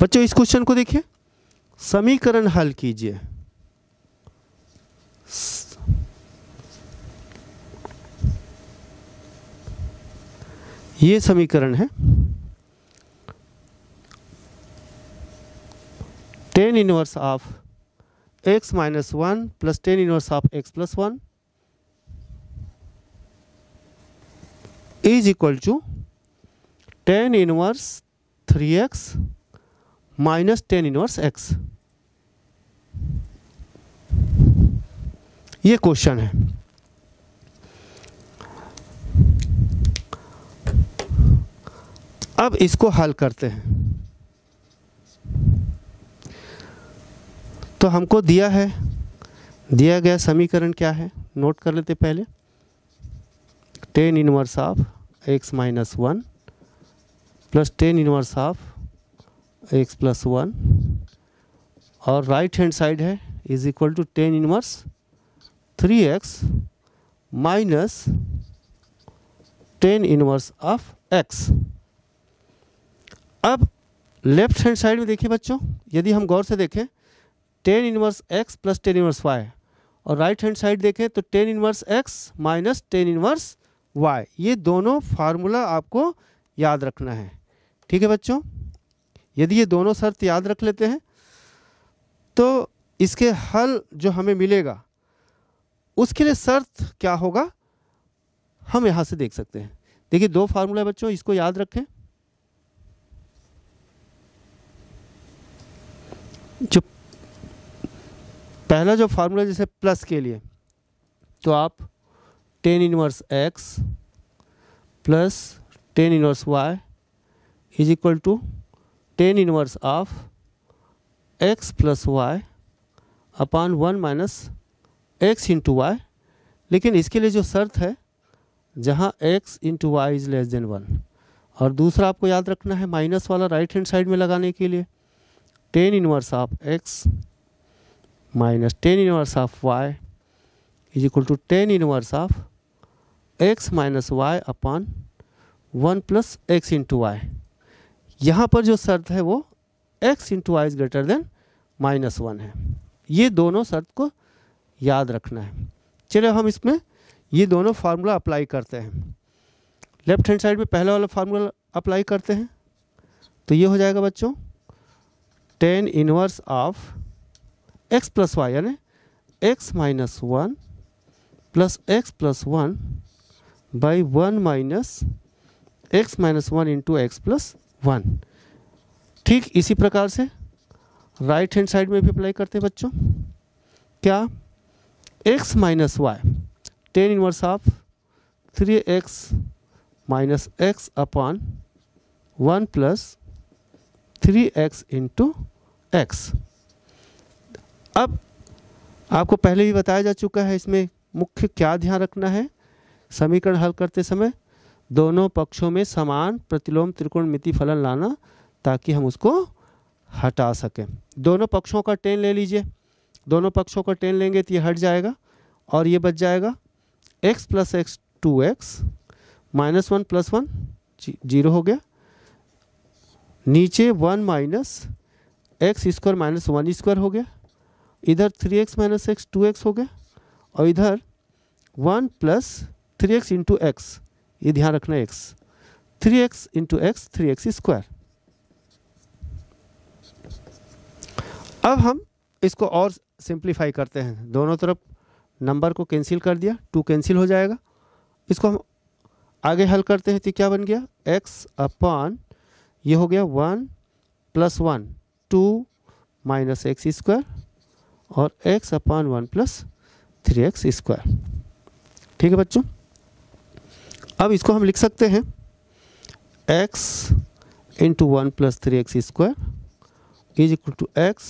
बच्चों इस क्वेश्चन को देखिए समीकरण हल कीजिए ये समीकरण है tan inverse of x minus one plus tan inverse of x plus one is equal to tan inverse three x minus tan inverse x ये क्वेश्चन है अब इसको हल करते हैं तो हमको दिया है दिया गया समीकरण क्या है नोट कर लेते पहले tan inverse of x minus one plus tan inverse of x plus one और राइट हैंड साइड है is equal to tan inverse three x minus tan inverse of x अब लेफ्ट हैंड साइड में देखिए बच्चों यदि हम गौर से देखें tan inverse x plus tan inverse y और राइट हैंड साइड देखें तो tan inverse x minus tan inverse y ये दोनों फार्मूला आपको याद रखना है ठीक है बच्चों यदि ये दोनों शर्त याद रख लेते हैं तो इसके हल जो हमें मिलेगा उसके लिए शर्त क्या होगा हम यहाँ से देख सकते हैं देखिए दो फार्मूला बच्चों इसको याद रखें जो पहला जो फार्मूला जैसे प्लस के लिए तो आप tan inverse x plus tan inverse y is equal to tan inverse of x plus y upon one minus x into y लेकिन इसके लिए जो शर्त है जहाँ x into y is less than one और दूसरा आपको याद रखना है माइनस वाला राइट हैंड साइड में लगाने के लिए tan inverse of x minus tan inverse of y is equal to tan inverse of x minus y upon one plus x into y यहाँ पर जो शर्त है वो x into y greater than minus one है ये दोनों शर्त को याद रखना है चलिए हम इसमें ये दोनों फार्मूला अप्लाई करते हैं लेफ्ट हैंड साइड में पहला वाला फार्मूला अप्लाई करते हैं तो ये हो जाएगा बच्चों tan inverse of x plus y यानी x minus one plus x plus one by one minus x minus one into x plus one ठीक इसी प्रकार से राइट हैंड साइड में भी अप्लाई करते हैं बच्चों क्या x minus y tan inverse of three x minus x upon one plus three x into x अब आपको पहले भी बताया जा चुका है इसमें मुख्य क्या ध्यान रखना है समीकरण हल करते समय दोनों पक्षों में समान प्रतिलोम त्रिकोण फलन लाना ताकि हम उसको हटा सकें दोनों पक्षों का टेन ले लीजिए दोनों पक्षों का टेन लेंगे तो ये हट जाएगा और ये बच जाएगा x plus x two x minus one plus one zero हो गया नीचे one minus x square minus one square हो गया इधर three x minus x two x हो गया और इधर one plus three x into x ये ध्यान रखना x three x into x three x square अब हम इसको और सिंप्लीफाई करते हैं दोनों तरफ नंबर को कैंसिल कर दिया टू कैंसिल हो जाएगा इसको हम आगे हल करते हैं तो क्या बन गया एक्स अपॉन ये हो गया one plus one two minus x square और x upon one plus three x square ठीक है बच्चों अब इसको हम लिख सकते हैं x into one plus three x square is equal to x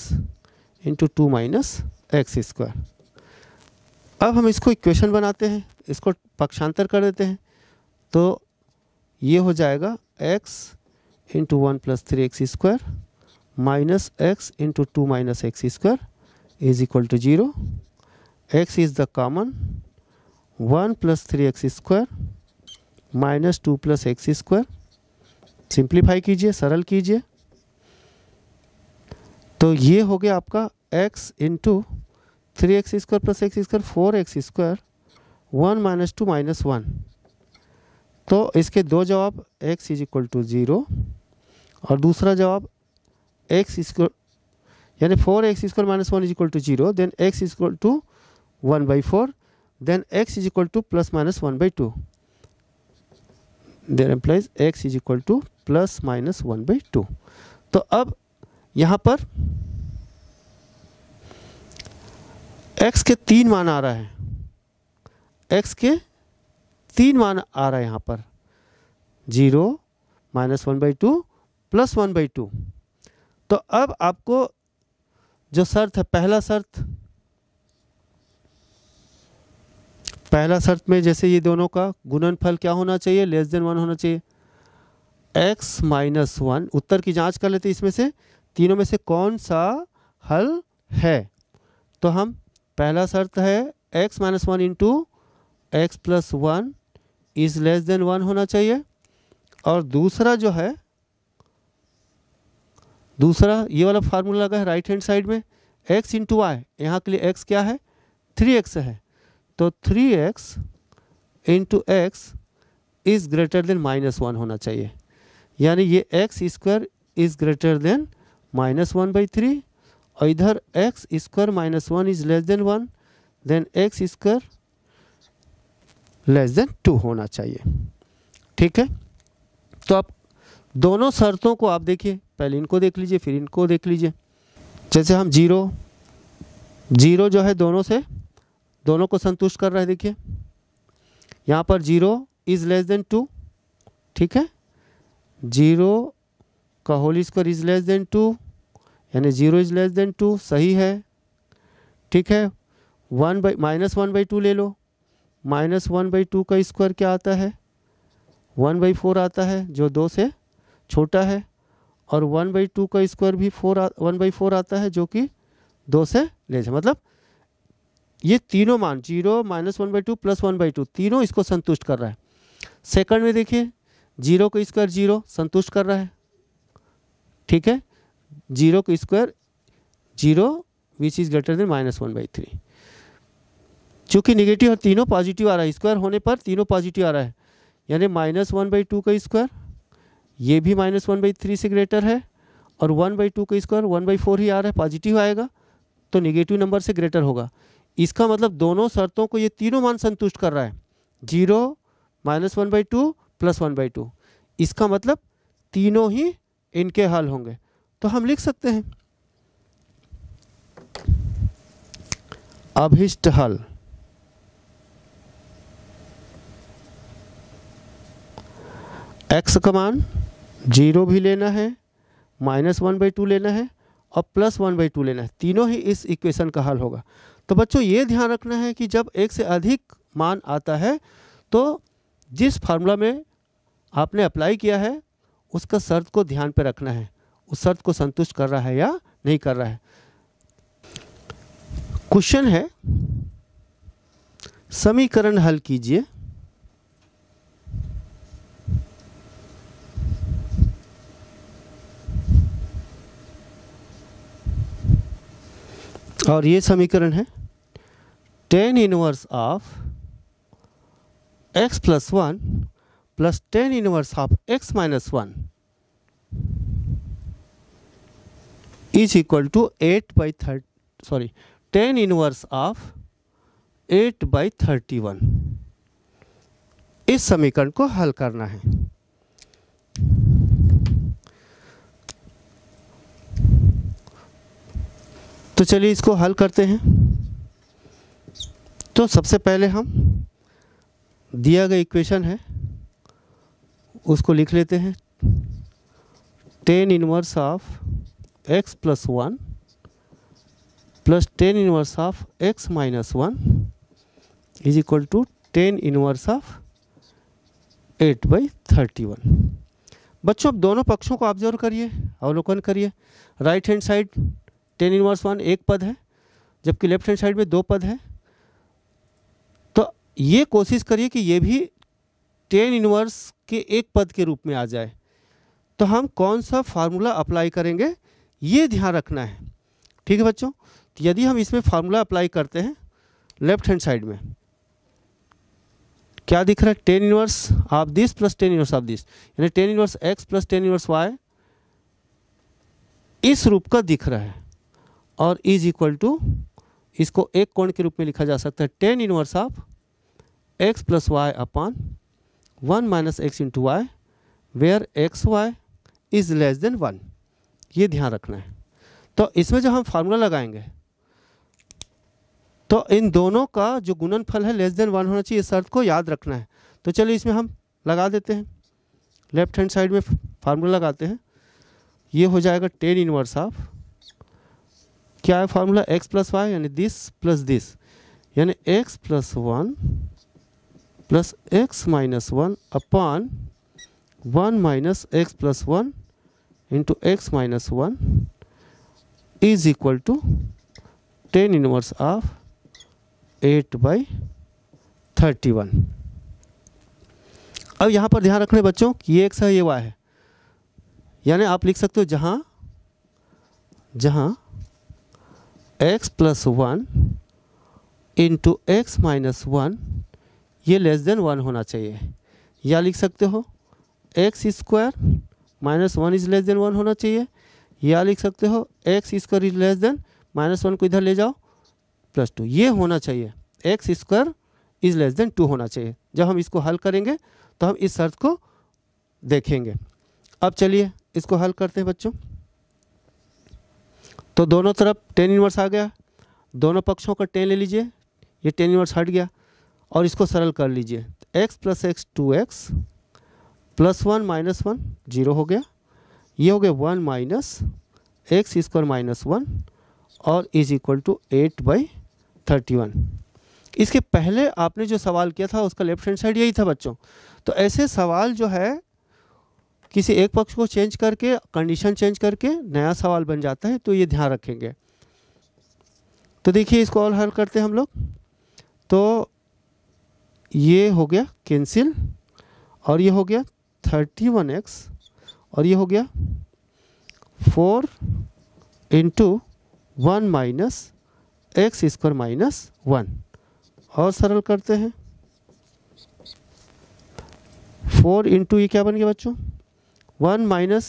into two minus x square अब हम इसको इक्वेशन बनाते हैं इसको पक्षांतर कर देते हैं तो ये हो जाएगा x into one plus three x square minus x into two minus x square is equal to zero x is the common one plus three x square minus two plus x square simplify कीजिए सरल कीजिए तो ये हो गया आपका x into three x square plus x square four x square one minus two minus one तो इसके दो जवाब x is equal to zero और दूसरा जवाब x स्क्वायर यानी four x square minus one is equal to zero then x is equal to one by four then x is equal to plus minus one by two there implies x is equal to plus minus one by two तो अब यहाँ पर x के तीन मान आ रहा है x के तीन मान आ रहा है यहाँ पर zero minus one by two plus one by two तो अब आपको जो शर्त है पहला शर्त पहला शर्त में जैसे ये दोनों का गुणनफल क्या होना चाहिए लेस देन वन होना चाहिए एक्स माइनस वन उत्तर की जांच कर लेते इसमें से तीनों में से कौन सा हल है तो हम पहला शर्त है x minus one into x plus one is less than one होना चाहिए और दूसरा जो है दूसरा ये वाला फार्मूला लगा है राइट हैंड साइड में एक्स इंटू वाई यहाँ के लिए एक्स क्या है थ्री एक्स है तो three x into x is greater than minus one होना चाहिए यानी ये x square is greater than minus one by three और इधर x square minus one is less than one then x square less than two होना चाहिए ठीक है तो आप दोनों शर्तों को आप देखिए पहले इनको देख लीजिए फिर इनको देख लीजिए जैसे हम जीरो जीरो जो है दोनों से दोनों को संतुष्ट कर रहा है देखिए यहाँ पर zero is less than two ठीक है जीरो का whole square is less than two यानी zero is less than two सही है ठीक है one by minus one by two ले लो माइनस वन बाई टू का स्क्वायर क्या आता है वन बाई फोर आता है जो दो से छोटा है और वन बाई टू का स्क्वायर भी फोर वन बाई फोर आता है जो कि दो से लेस है मतलब ये तीनों मान zero minus one by two plus one by two तीनों इसको संतुष्ट कर रहा है सेकंड में देखिए जीरो को स्क्वायर जीरो संतुष्ट कर रहा है ठीक है जीरो को square zero which is greater than minus one by three चूंकि निगेटिव और तीनों पॉजिटिव आ रहा है स्क्वायर होने पर तीनों पॉजिटिव आ रहा है यानी माइनस वन बाई टू का स्क्वायर ये भी माइनस वन बाई थ्री से ग्रेटर है और वन बाई टू का स्क्वायर वन बाई फोर ही आ रहा है पॉजिटिव आएगा तो निगेटिव नंबर से ग्रेटर होगा इसका मतलब दोनों शर्तों को ये तीनों मान संतुष्ट कर रहा है zero minus one by two plus one by two इसका मतलब तीनों ही इनके हल होंगे तो हम लिख सकते हैं अभिष्ट हल एक्स का मान जीरो भी लेना है माइनस वन बाई टू लेना है और प्लस वन बाई टू लेना है तीनों ही इस इक्वेशन का हल होगा तो बच्चों ये ध्यान रखना है कि जब एक से अधिक मान आता है तो जिस फार्मूला में आपने अप्लाई किया है उसका शर्त को ध्यान पर रखना है उस शर्त को संतुष्ट कर रहा है या नहीं कर रहा है क्वेश्चन है समीकरण हल कीजिए और ये समीकरण है tan inverse of x plus one plus tan inverse of x minus one is equal to eight by thirty sorry tan inverse of eight by thirty one इस समीकरण को हल करना है तो चलिए इसको हल करते हैं तो सबसे पहले हम दिया गया इक्वेशन है उसको लिख लेते हैं tan inverse of x plus one plus tan inverse of x minus one is equal to tan inverse of eight by thirty one बच्चों अब दोनों पक्षों को ऑब्जर्व करिए अवलोकन करिए right hand side tan inverse one एक पद है जबकि लेफ्ट हैंड साइड में दो पद है तो ये कोशिश करिए कि ये भी टेन इनवर्स के एक पद के रूप में आ जाए तो हम कौन सा फार्मूला अप्लाई करेंगे ये ध्यान रखना है ठीक है बच्चों तो यदि हम इसमें फार्मूला अप्लाई करते हैं लेफ्ट हैंड साइड में क्या दिख रहा है tan inverse of this plus tan inverse of this यानी tan inverse x plus tan inverse y इस रूप का दिख रहा है और इज इक्वल टू इसको एक कोण के रूप में लिखा जा सकता है tan inverse of x plus y upon one minus x into y where x y is less than one ये ध्यान रखना है तो इसमें जब हम फार्मूला लगाएंगे तो इन दोनों का जो गुणनफल है लेस देन वन होना चाहिए इस शर्त को याद रखना है तो चलिए इसमें हम लगा देते हैं लेफ्ट हैंड साइड में फार्मूला लगाते हैं ये हो जाएगा टेन इनवर्स ऑफ क्या है फार्मूला एक्स प्लस वाई यानी दिस प्लस दिस यानी x plus one plus x minus one upon one minus x plus one into x minus one is equal to tan inverse of eight by thirty one अब यहाँ पर ध्यान रखने बच्चों कि ये एक्स है ये वाई है यानी आप लिख सकते हो जहाँ जहाँ x plus one into x minus one ये लेस देन वन होना चाहिए या लिख सकते हो x square minus one is less than one होना चाहिए या लिख सकते हो x square is less than minus one को इधर ले जाओ प्लस टू ये होना चाहिए x square is less than two होना चाहिए जब हम इसको हल करेंगे तो हम इस शर्त को देखेंगे अब चलिए इसको हल करते हैं बच्चों तो दोनों तरफ टेन इनवर्स आ गया दोनों पक्षों का टेन ले लीजिए ये टेन इनवर्स हट गया और इसको सरल कर लीजिए x plus x two x plus one minus one zero हो गया ये हो गया one minus x square minus one और is equal to eight by thirty one इसके पहले आपने जो सवाल किया था उसका लेफ्ट हैंड साइड यही था बच्चों तो ऐसे सवाल जो है किसी एक पक्ष को चेंज करके कंडीशन चेंज करके नया सवाल बन जाता है तो ये ध्यान रखेंगे तो देखिए इसको और हल करते हैं हम लोग तो ये हो गया कैंसिल और ये हो गया थर्टी वन एक्स और ये हो गया four into one minus x square minus one और सरल करते हैं फोर इंटू ये क्या बन गया बच्चों one minus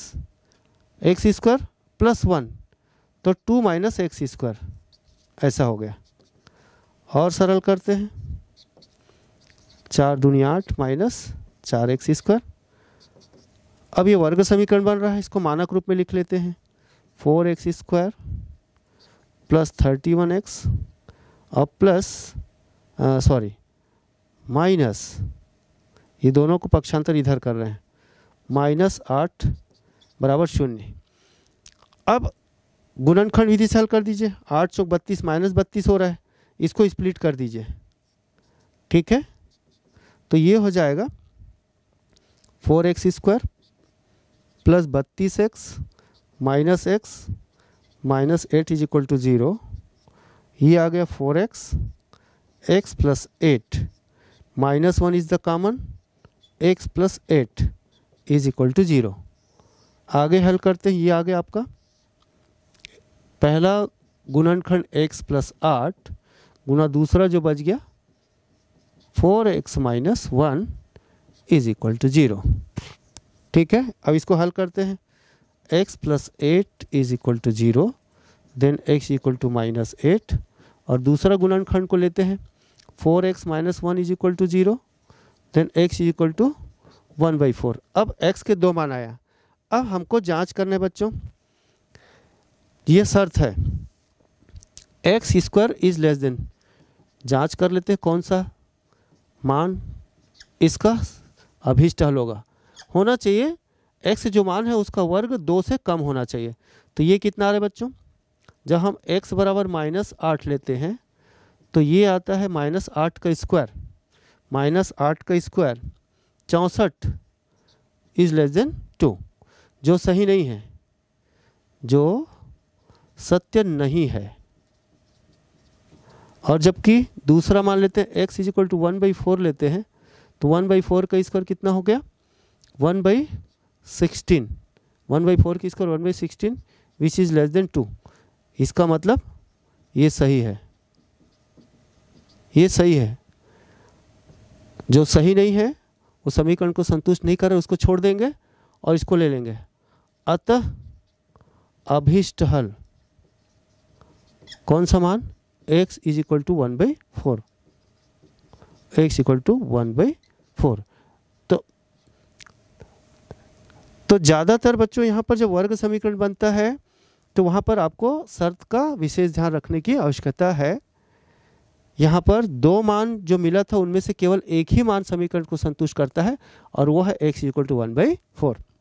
x square plus one तो टू माइनस एक्स स्क्वायर ऐसा हो गया और सरल करते हैं चार दूनी आठ माइनस चार एक्स स्क्वायर अब ये वर्ग समीकरण बन रहा है इसको मानक रूप में लिख लेते हैं four x square plus thirty one x और प्लस सॉरी माइनस ये दोनों को पक्षांतर इधर कर रहे हैं माइनस आठ बराबर शून्य अब गुणनखंड विधि से हल कर दीजिए आठ सौ बत्तीस माइनस बत्तीस हो रहा है इसको स्प्लिट कर दीजिए ठीक है तो ये हो जाएगा फोर एक्स स्क्वायर प्लस बत्तीस x minus x minus eight is equal to zero ये आ गया four x x plus eight minus one is the common x plus eight is equal to zero आगे हल करते हैं ये आगे आपका पहला गुणनखंड एक्स प्लस आठ गुना दूसरा जो बच गया four x minus one is equal to zero ठीक है अब इसको हल करते हैं x plus eight is equal to zero then x equal to minus eight और दूसरा गुणनखंड को लेते हैं four x minus one is equal to zero then x is equal to one by four अब एक्स के दो मान आया अब हमको जांच करने बच्चों ये शर्त है x square is less than जांच कर लेते हैं कौन सा मान इसका अभिष्ट हल होगा होना चाहिए एक्स जो मान है उसका वर्ग दो से कम होना चाहिए तो ये कितना आ रहा है बच्चों जब हम एक्स बराबर माइनस आठ लेते हैं तो ये आता है माइनस आठ का स्क्वायर माइनस आठ का स्क्वायर चौंसठ इज लेस देन टू जो सही नहीं है जो सत्य नहीं है और जबकि दूसरा मान लेते हैं x is equal to one by four लेते हैं तो वन बाई फोर का स्क्वायर कितना हो गया one by sixteen one by four की square one by sixteen which is less than two इसका मतलब ये सही है ये सही है जो सही नहीं है वो समीकरण को संतुष्ट नहीं करे उसको छोड़ देंगे और इसको ले लेंगे अतः अभिष्ट हल कौन सा मान x is equal to one by four x equal to one by four तो तो ज़्यादातर बच्चों यहां पर जब वर्ग समीकरण बनता है तो वहां पर आपको शर्त का विशेष ध्यान रखने की आवश्यकता है यहाँ पर दो मान जो मिला था उनमें से केवल एक ही मान समीकरण को संतुष्ट करता है और वो है x equal to one by four